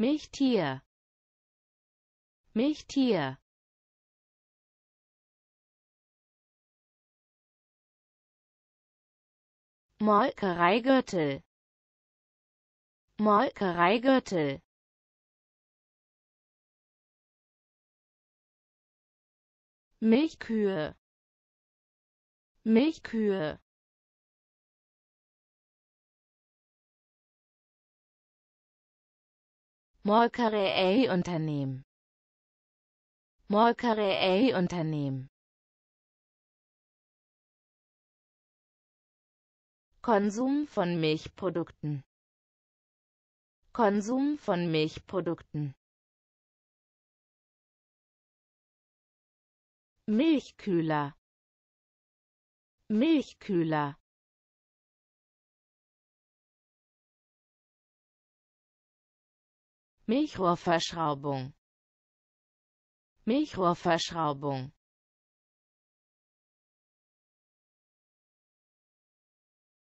Milchtier Milchtier Molkereigürtel Molkereigürtel Milchkühe Milchkühe Molkere A unternehmen Molkere A unternehmen Konsum von Milchprodukten Konsum von Milchprodukten Milchkühler Milchkühler Milchrohrverschraubung Milchrohrverschraubung